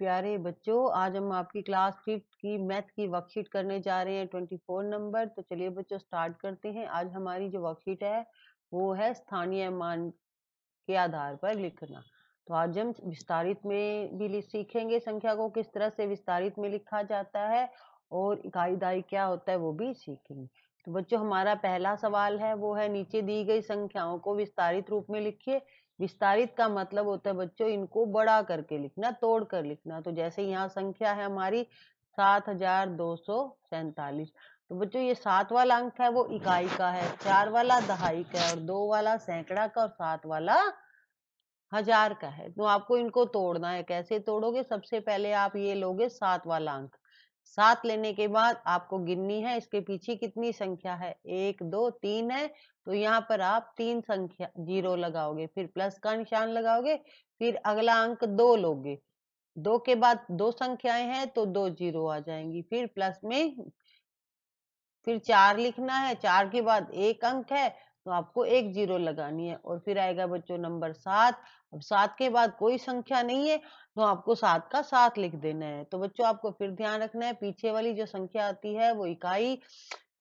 प्यारे बच्चों आज हम आपकी क्लास फिफ्थ की मैथ की वर्कशीट करने जा रहे हैं ट्वेंटी फोर नंबर तो चलिए बच्चों स्टार्ट करते हैं आज हमारी जो वर्कशीट है वो है स्थानीय मान के आधार पर लिखना तो आज हम विस्तारित में भी सीखेंगे संख्या को किस तरह से विस्तारित में लिखा जाता है और इकाई दाई क्या होता है वो भी सीखेंगे तो बच्चों हमारा पहला सवाल है वो है नीचे दी गई संख्याओं को विस्तारित रूप में लिखिए विस्तारित का मतलब होता है बच्चों इनको बड़ा करके लिखना तोड़ कर लिखना तो जैसे यहाँ संख्या है हमारी सात हजार दो सौ सैतालीस तो बच्चों ये सात वाला अंक है वो इकाई का है चार वाला दहाई का है और दो वाला सैकड़ा का और सात वाला हजार का है तो आपको इनको तोड़ना है कैसे तोड़ोगे सबसे पहले आप ये लोगे सात वाला अंक सात लेने के बाद आपको गिननी है इसके पीछे कितनी संख्या है एक दो तीन है तो यहाँ पर आप तीन संख्या जीरो लगाओगे फिर प्लस का निशान लगाओगे फिर अगला अंक दो लोगे दो के बाद दो संख्याएं हैं तो दो जीरो आ जाएंगी फिर प्लस में फिर चार लिखना है चार के बाद एक अंक है तो आपको एक जीरो लगानी है और फिर आएगा बच्चों नंबर सात अब सात के बाद कोई संख्या नहीं है तो आपको सात का सात लिख देना है तो बच्चों आपको फिर ध्यान रखना है पीछे वाली जो संख्या आती है वो इकाई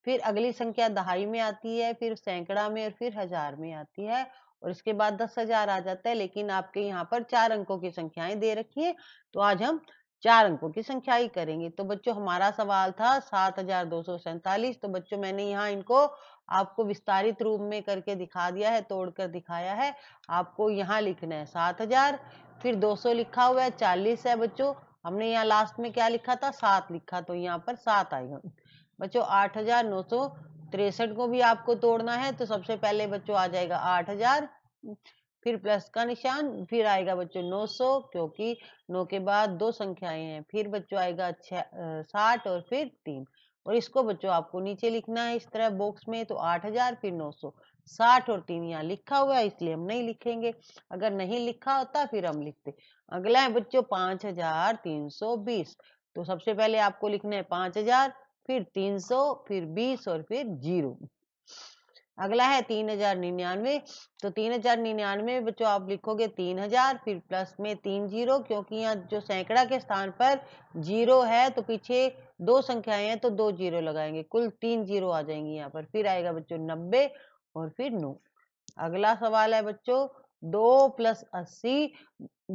फिर अगली संख्या दहाई में आती है फिर सैकड़ा में और फिर हजार में आती है और इसके बाद दस हजार आ जाता है लेकिन आपके यहाँ पर चार अंकों की संख्याएं दे रखी है तो आज हम चार अंकों की संख्या ही करेंगे तो बच्चों हमारा सवाल था सात हजार दो सौ सैतालीस तो बच्चों मैंने यहाँ इनको आपको विस्तारित रूप में करके दिखा दिया है तोड़कर दिखाया है आपको यहाँ लिखना है सात हजार फिर दो सौ लिखा हुआ है चालीस है बच्चों हमने यहाँ लास्ट में क्या लिखा था सात लिखा तो यहाँ पर सात आएगा बच्चों आठ हजार नौ सौ तिरसठ को भी आपको तोड़ना है तो सबसे पहले बच्चों आ जाएगा आठ हजार फिर प्लस का निशान फिर आएगा बच्चों 900 क्योंकि 9 के बाद दो संख्याएं हैं फिर बच्चों आएगा साठ और फिर तीन और इसको बच्चों आपको नीचे लिखना है इस तरह बॉक्स में तो हजार फिर सौ साठ और तीन यहाँ लिखा हुआ है इसलिए हम नहीं लिखेंगे अगर नहीं लिखा होता फिर हम लिखते अगला है बच्चों पांच हजार तीन सौ बीस तो सबसे पहले आपको लिखना है पांच हजार फिर 300 फिर 20 और फिर जीरो अगला है तीन हजार निन्यानवे तो तीन हजार निन्यानवे बच्चों आप लिखोगे तीन हजार फिर प्लस में तीन जीरो क्योंकि यहाँ जो सैकड़ा के स्थान पर जीरो है तो पीछे दो संख्याएं हैं तो दो जीरो लगाएंगे कुल तीन जीरो आ जाएंगी यहाँ पर फिर आएगा बच्चों नब्बे और फिर नौ अगला सवाल है बच्चों दो प्लस अस्सी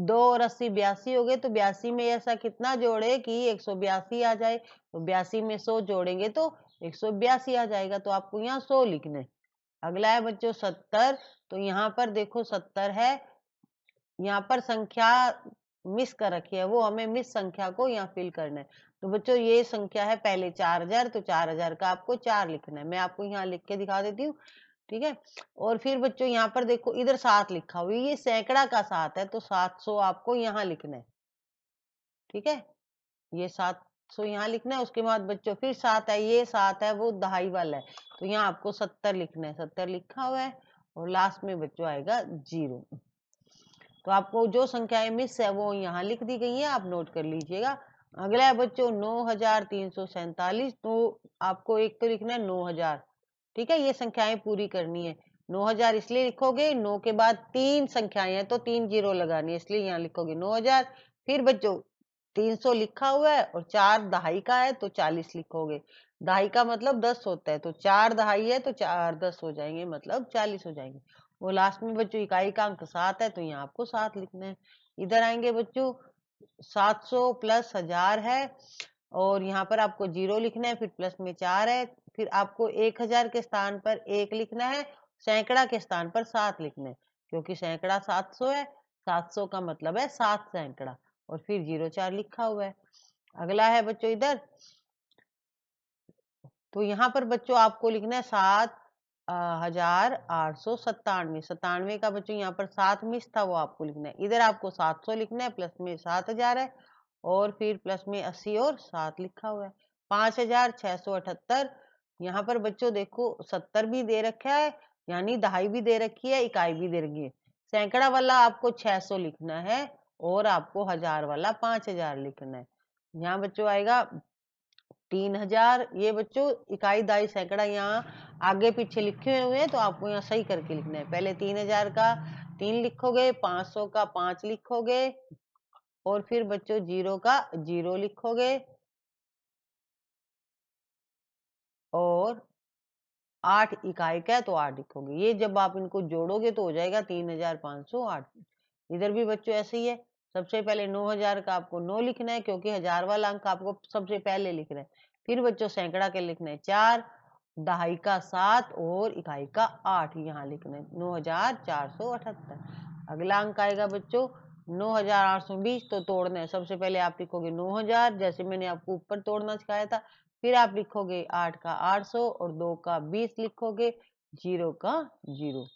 दो और अस्सी बयासी हो गए तो बयासी में ऐसा कितना जोड़े कि एक सौ बयासी आ जाए तो बयासी में सौ जोड़ेंगे तो एक सौ बयासी आ जाएगा तो आपको यहाँ सौ लिखना है अगला है बच्चों सत्तर तो यहाँ पर देखो सत्तर है यहाँ पर संख्या मिस कर रखी है वो हमें मिस संख्या को यहाँ फिल करना है तो बच्चों ये संख्या है पहले चार हजार तो चार हजार का आपको चार लिखना है मैं आपको यहाँ लिख के दिखा देती हूँ ठीक है और फिर बच्चों यहाँ पर देखो इधर सात लिखा हुआ ये सैकड़ा का सात है तो सात सौ आपको यहाँ लिखना है ठीक है ये सात सौ यहाँ लिखना है उसके बाद बच्चों फिर सात है ये सात है वो दहाई वाला है तो यहाँ आपको सत्तर लिखना है सत्तर लिखा हुआ है और लास्ट में बच्चों आएगा जीरो तो आपको जो संख्याएं मिस है वो यहाँ लिख दी गई है आप नोट कर लीजिएगा अगला है बच्चों नौ हजार तीन सौ सैतालीस तो आपको एक तो लिखना है नौ हजार ठीक है ये संख्याएं पूरी करनी है 9000 इसलिए लिखोगे 9 के बाद तीन संख्याएं हैं तो तीन जीरो लगानी है इसलिए यहाँ लिखोगे 9000 फिर बच्चों 300 लिखा हुआ है और चार दहाई का है तो 40 लिखोगे दहाई का मतलब 10 होता है तो चार दहाई है तो चार दस हो जाएंगे मतलब 40 हो जाएंगे और लास्ट में बच्चों इकाई का अंक सात है तो यहाँ आपको सात लिखना है इधर आएंगे बच्चों सौ प्लस हजार है और यहाँ पर आपको जीरो लिखना है फिर प्लस में चार है फिर आपको एक हजार के स्थान पर एक लिखना है सैकड़ा के स्थान पर सात लिखना है क्योंकि सैकड़ा सात सौ है सात सौ का मतलब है सात सैकड़ा और फिर जीरो चार लिखा हुआ है अगला है बच्चों इधर तो यहाँ पर बच्चों आपको लिखना है सात हजार आठ सौ सत्तानवे सत्तानवे का बच्चों यहाँ पर सात मिस था वो आपको लिखना है इधर आपको सात सौ लिखना है प्लस में सात हजार है और फिर प्लस में अस्सी और सात लिखा हुआ है पांच हजार छह सौ अठहत्तर यहाँ पर बच्चों देखो सत्तर भी दे रखा है यानी दहाई भी दे रखी है इकाई भी दे रखी है सैकड़ा वाला आपको छह सौ लिखना है और आपको हजार वाला पांच हजार लिखना है यहाँ बच्चों आएगा तीन हजार ये बच्चों इकाई दहाई सैकड़ा यहाँ आगे पीछे लिखे हुए हैं तो आपको यहाँ सही करके लिखना है पहले तीन हजार का तीन लिखोगे पांच सौ का पांच लिखोगे और फिर बच्चों जीरो का जीरो लिखोगे और आठ इकाई का तो आठ लिखोगे ये जब आप इनको जोड़ोगे तो हो जाएगा तीन हजार पांच सौ आठ इधर भी बच्चों ऐसे ही है सबसे पहले नौ हजार का आपको नौ लिखना है क्योंकि हजार वाला अंक आपको सबसे पहले लिखना है फिर बच्चों सैकड़ा के लिखना है चार दहाई का सात और इकाई का आठ यहाँ लिखना है नौ हजार चार सौ अठहत्तर अगला अंक आएगा बच्चों नौ हजार आठ सौ बीस तो तोड़ना है सबसे पहले आप लिखोगे नौ हजार जैसे मैंने आपको ऊपर तोड़ना सिखाया था फिर आप लिखोगे आठ का आठ सौ और दो का बीस लिखोगे जीरो का जीरो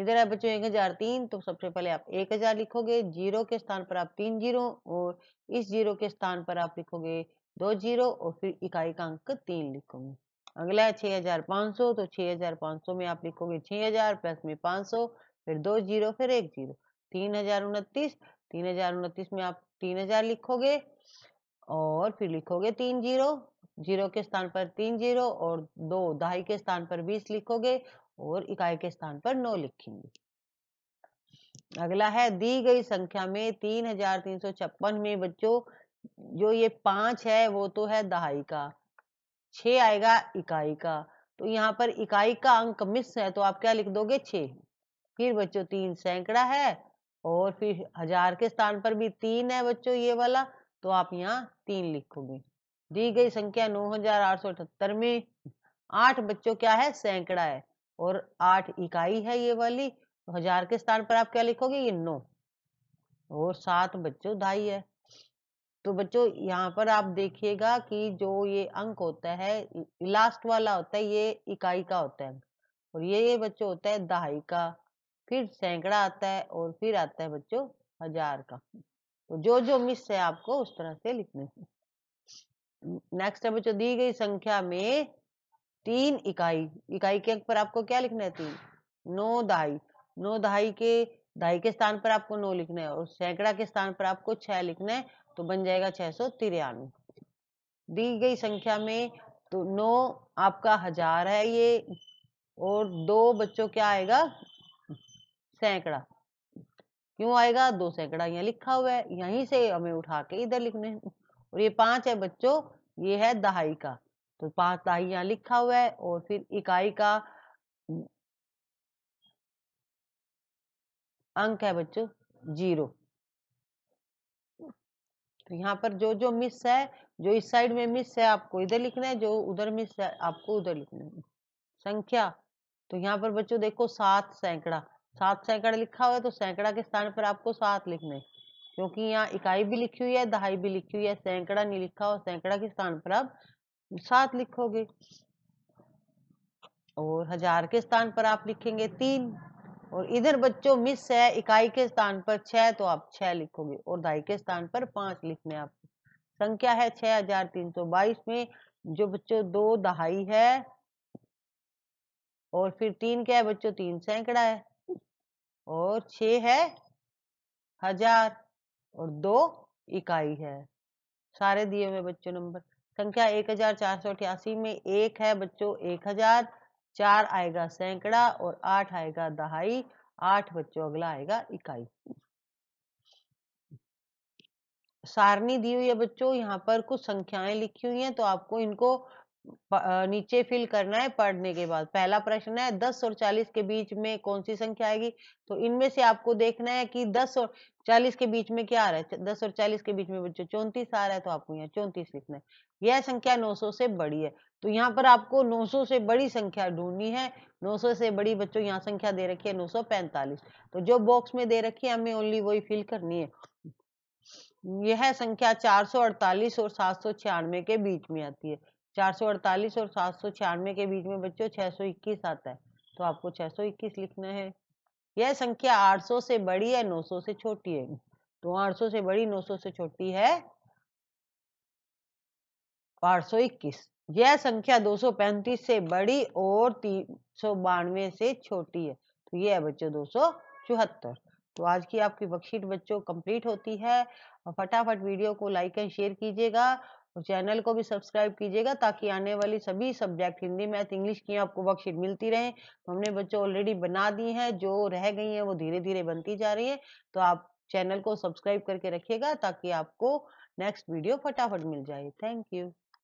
इधर है बच्चों एक हजार तीन तो सबसे पहले आप एक हजार लिखोगे जीरो के स्थान पर आप तीन जीरो और इस जीरो के स्थान पर आप लिखोगे दो जीरो और फिर इकाई का अंक तीन लिखोगे अगला है छह हजार पाँच सौ तो छह हजार पाँच सौ में आप लिखोगे छह हजार प्लस में पाँच सौ फिर दो जीरो फिर एक जीरो तीन हजार उनतीस तीन हजार उनतीस में आप तीन हजार लिखोगे और फिर लिखोगे तीन जीरो जीरो के स्थान पर तीन जीरो और दो दहाई के स्थान पर बीस लिखोगे और इकाई के स्थान पर नौ लिखेंगे अगला है दी गई संख्या में तीन हजार तीन सौ छप्पन में बच्चों जो ये पांच है वो तो है दहाई का छ आएगा इकाई का तो यहाँ पर इकाई का अंक मिस है तो आप क्या लिख दोगे छ फिर बच्चों तीन सैकड़ा है और फिर हजार के स्थान पर भी तीन है बच्चों ये वाला तो आप यहाँ तीन लिखोगे दी गई संख्या नौ में आठ बच्चों क्या है सैकड़ा है और आठ इकाई है ये वाली तो हजार के स्थान पर आप क्या लिखोगे ये नौ और सात बच्चों ढाई है तो बच्चों यहाँ पर आप देखिएगा कि जो ये अंक होता है लास्ट वाला होता है ये इकाई का होता है और ये, ये बच्चों होता है दहाई का फिर सैकड़ा आता है और फिर आता है बच्चों हजार का तो जो जो मिस है आपको उस तरह से लिखने से नेक्स्ट है बच्चों दी गई संख्या में तीन इकाई इकाई के अंक पर आपको क्या लिखना है तीन नौ दहाई नौ दहाई के दहाई के स्थान पर आपको नौ लिखना है और सैकड़ा के स्थान पर आपको छह लिखना है तो बन जाएगा छह सौ तिरानवे दी गई संख्या में तो नौ आपका हजार है ये और दो बच्चों क्या आएगा सैकड़ा क्यों आएगा दो सैकड़ा यहाँ लिखा हुआ है यहीं से हमें उठा के इधर लिखने और ये पांच है बच्चों ये है दहाई का तो पांच दहाई यहाँ लिखा हुआ है और फिर इकाई का अंक है बच्चों जीरो तो यहाँ पर जो जो मिस है जो इस साइड में मिस है आपको इधर लिखना है जो उधर मिस है आपको उधर लिखना है संख्या तो यहाँ पर बच्चों देखो सात सैकड़ा सात सैकड़ लिखा हुआ है तो सैकड़ा के स्थान पर आपको सात लिखना है क्योंकि यहाँ इकाई भी लिखी हुई है दहाई भी लिखी हुई है सैकड़ा नहीं लिखा हो सैकड़ा के स्थान पर आप सात लिखोगे और हजार के स्थान पर आप लिखेंगे तीन और इधर बच्चों मिस है इकाई के स्थान पर छह तो आप छह लिखोगे और दहाई के स्थान पर पांच लिखने आपको संख्या है छह हजार तीन सौ बाईस में जो बच्चों दो दहाई है और फिर तीन क्या है बच्चों तीन सैकड़ा है और छ है हजार और दो इकाई है सारे दिए हुए बच्चों नंबर संख्या एक हजार चार सौ अठासी में एक है बच्चों एक हजार चार आएगा सैकड़ा और आठ आएगा दहाई आठ बच्चों अगला आएगा इकाई सारणी दी हुई है बच्चों यहाँ पर कुछ संख्याएं लिखी हुई हैं तो आपको इनको नीचे फिल करना है पढ़ने के बाद पहला प्रश्न है दस और चालीस के बीच में कौन सी संख्या आएगी तो इनमें से आपको देखना है कि दस और चालीस के बीच में क्या आ रहा है दस और चालीस के बीच में बच्चों चौंतीस आ रहा है तो आपको यहाँ चौंतीस लिखना है यह संख्या नौ सौ से बड़ी है तो यहाँ पर आपको नौ सौ से बड़ी संख्या ढूंढनी है नौ सौ से बड़ी बच्चों यहाँ संख्या दे रखी है नौ सौ पैंतालीस तो जो बॉक्स में दे रखी है हमें ओनली वही फिल करनी है यह संख्या चार सौ अड़तालीस और सात सौ छियानवे के बीच में आती है 448 और सात सौ छियानवे के बीच में बच्चों 621 आता है तो आपको 621 लिखना है यह संख्या 800 से बड़ी है 900 से छोटी है तो 800 से बड़ी 900 से छोटी है 821 यह संख्या 235 से बड़ी और तीन से छोटी है तो ये है बच्चों दो तो आज की आपकी वर्कशीट बच्चों कंप्लीट होती है फटाफट वीडियो को लाइक एंड शेयर कीजिएगा और तो चैनल को भी सब्सक्राइब कीजिएगा ताकि आने वाली सभी सब्जेक्ट हिंदी मैथ इंग्लिश की आपको वर्कशीट मिलती रहे तो हमने बच्चों ऑलरेडी बना दी हैं जो रह गई हैं वो धीरे धीरे बनती जा रही है तो आप चैनल को सब्सक्राइब करके रखिएगा ताकि आपको नेक्स्ट वीडियो फटाफट मिल जाए थैंक यू